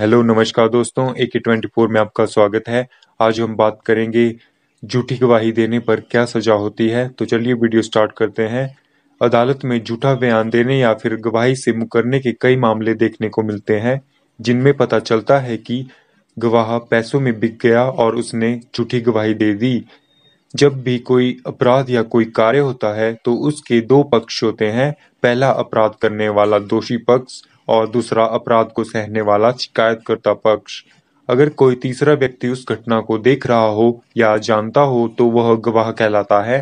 hello नमस्कार दोस्तों ए के ट्वेंटी फोर में आपका स्वागत है आज हम बात करेंगे झूठी गवाही देने पर क्या सजा होती है तो चलिए वीडियो स्टार्ट करते हैं अदालत में झूठा बयान देने या फिर गवाही से मुकरने के कई मामले देखने को मिलते हैं जिनमें पता चलता है कि गवाह पैसों में बिक गया और उसने झूठी गवाही दे दी जब भी कोई अपराध या कोई कार्य होता है तो उसके दो पक्ष होते हैं पहला अपराध करने वाला दोषी पक्ष और दूसरा अपराध को सहने वाला शिकायतकर्ता पक्ष अगर कोई तीसरा व्यक्ति उस घटना को देख रहा हो या जानता हो तो वह गवाह कहलाता है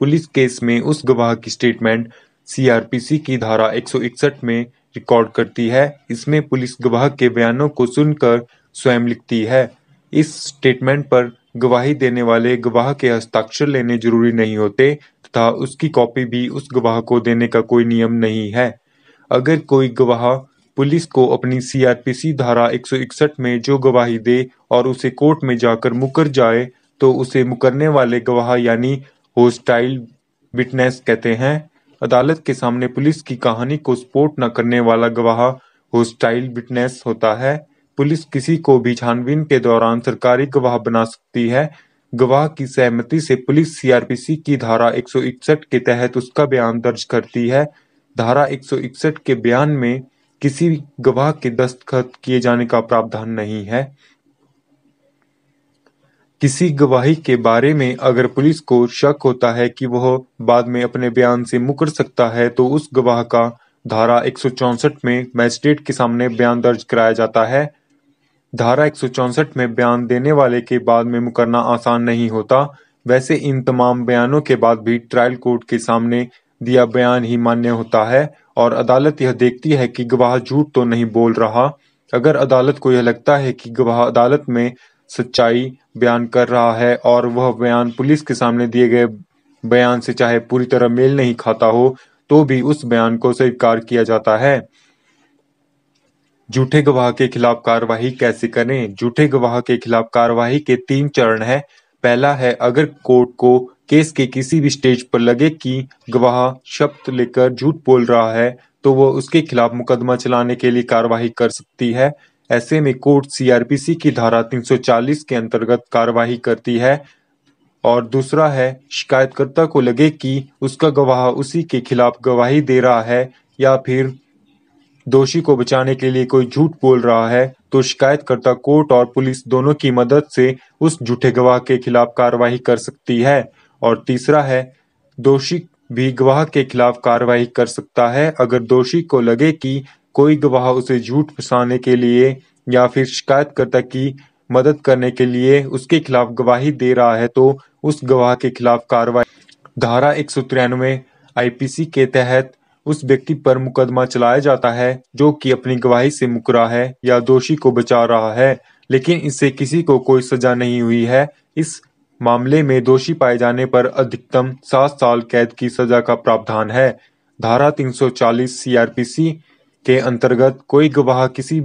पुलिस केस में उस गवाह की स्टेटमेंट सीआरपीसी की धारा 161 में रिकॉर्ड करती है इसमें पुलिस गवाह के बयानों को सुनकर स्वयं लिखती है इस स्टेटमेंट पर गवाही देने वाले गवाह के हस्ताक्षर लेने जरूरी नहीं होते तथा उसकी कॉपी भी उस गवाह को देने का कोई नियम नहीं है अगर कोई गवाह पुलिस को अपनी सीआरपीसी धारा 161 में जो गवाही दे और उसे कोर्ट में जाकर मुकर जाए तो उसे मुकरने वाले गवाह यानी होस्टाइल विटनेस कहते हैं अदालत के सामने पुलिस की कहानी को सपोर्ट न करने वाला गवाह होस्टाइल विटनेस होता है पुलिस किसी को भी छानबीन के दौरान सरकारी गवाह बना सकती है गवाह की सहमति से पुलिस सीआरपीसी की धारा 161 के तहत उसका बयान दर्ज करती है धारा एक सौ इकसठ के बयान में किसी गवाह के दस्तखत किए जाने का प्रावधान नहीं है किसी गवाही के बारे में अगर पुलिस को शक होता है कि वह बाद में अपने बयान से मुकर सकता है तो उस गवाह का धारा एक में मैजिस्ट्रेट के सामने बयान दर्ज कराया जाता है धारा एक में बयान देने वाले के बाद में मुकरना आसान नहीं होता वैसे इन तमाम बयानों के बाद भी ट्रायल कोर्ट के सामने दिया बयान ही मान्य होता है और अदालत यह देखती है कि गवाह झूठ तो नहीं बोल रहा अगर अदालत को यह लगता है कि गवाह अदालत में सच्चाई बयान कर रहा है और वह बयान पुलिस के सामने दिए गए बयान से चाहे पूरी तरह मेल नहीं खाता हो तो भी उस बयान को स्वीकार किया जाता है झूठे गवाह के खिलाफ कार्रवाई कैसे करें झूठे गवाह के खिलाफ कार्रवाई के तीन चरण है पहला है अगर कोर्ट को केस के किसी भी स्टेज पर लगे कि गवाह शब्द लेकर झूठ बोल रहा है तो वह उसके खिलाफ मुकदमा चलाने के लिए कार्यवाही कर सकती है ऐसे में कोर्ट सीआरपीसी की धारा 340 के अंतर्गत कार्रवाई करती है और दूसरा है शिकायतकर्ता को लगे कि उसका गवाह उसी के खिलाफ गवाही दे रहा है या फिर दोषी को बचाने के लिए कोई झूठ बोल रहा है तो शिकायतकर्ता कोर्ट और पुलिस दोनों की मदद से उस झूठे गवाह के खिलाफ कार्रवाई कर सकती है और तीसरा है दोषी भी गवाह के खिलाफ कार्रवाई कर सकता है अगर दोषी को लगे कि कोई गवाह उसे झूठ फंसाने के लिए या फिर शिकायतकर्ता की मदद करने के लिए उसके खिलाफ गवाही दे रहा है तो उस गवाह के खिलाफ कार्रवाई धारा एक सौ तिरानवे आईपीसी के तहत उस व्यक्ति पर मुकदमा चलाया जाता है जो कि अपनी गवाही से मुकरा है या दोषी को बचा रहा है लेकिन इससे किसी को कोई सजा नहीं हुई है इस मामले में दोषी पाए जाने पर अधिकतम सात साल कैद की सजा का प्रावधान है धारा 340 सीआरपीसी के अंतर्गत कोई गवाह किसी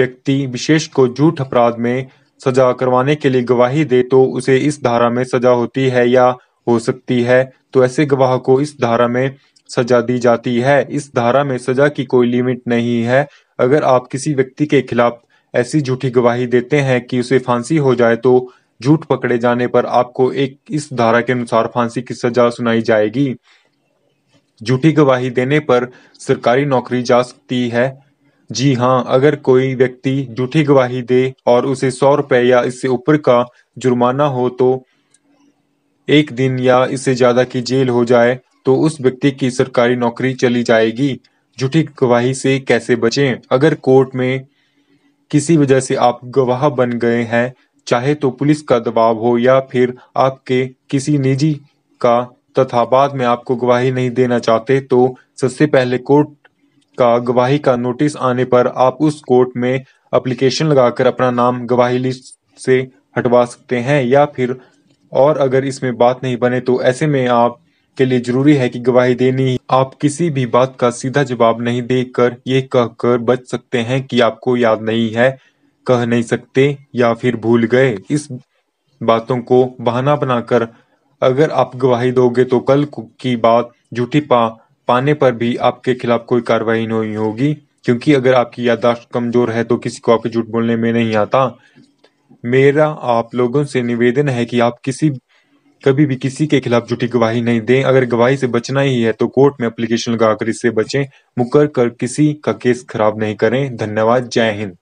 व्यक्ति विशेष को झूठ अपराध में सजा करवाने के लिए गवाही दे तो उसे इस धारा में सजा होती है या हो सकती है तो ऐसे गवाह को इस धारा में सजा दी जाती है इस धारा में सजा की कोई लिमिट नहीं है अगर आप किसी व्यक्ति के खिलाफ ऐसी झूठी गवाही देते हैं कि उसे फांसी हो जाए तो झूठ पकड़े जाने पर आपको एक इस धारा के अनुसार फांसी की सजा सुनाई जाएगी झूठी गवाही देने पर सरकारी नौकरी जा सकती है जी हाँ अगर कोई व्यक्ति झूठी गवाही दे और उसे सौ रुपए या इससे ऊपर का जुर्माना हो तो एक दिन या इससे ज्यादा की जेल हो जाए तो उस व्यक्ति की सरकारी नौकरी चली जाएगी झूठी गवाही से कैसे बचें अगर कोर्ट में किसी वजह से आप गवाह बन गए हैं चाहे तो पुलिस का दबाव हो या फिर आपके किसी निजी का तथा बाद में आपको गवाही नहीं देना चाहते तो सबसे पहले कोर्ट का गवाही का नोटिस आने पर आप उस कोर्ट में अप्लीकेशन लगाकर अपना नाम गवाही लिस्ट से हटवा सकते हैं या फिर और अगर इसमें बात नहीं बने तो ऐसे में आप के लिए जरूरी है कि गवाही देनी आप किसी भी बात का सीधा जवाब नहीं देकर ये कहकर बच सकते हैं कि आपको याद नहीं है कह नहीं सकते या फिर भूल गए इस बातों को बहाना बनाकर अगर आप गवाही दोगे तो कल की बात झूठी पा पाने पर भी आपके खिलाफ कोई कार्रवाई नहीं होगी क्योंकि अगर आपकी याददाश्त कमजोर है तो किसी को आपके झूठ बोलने में नहीं आता मेरा आप लोगों से निवेदन है कि आप किसी कभी भी किसी के खिलाफ झूठी गवाही नहीं दें अगर गवाही से बचना ही है तो कोर्ट में एप्लीकेशन लगाकर इससे बचें मुकर कर किसी का केस खराब नहीं करें धन्यवाद जय हिंद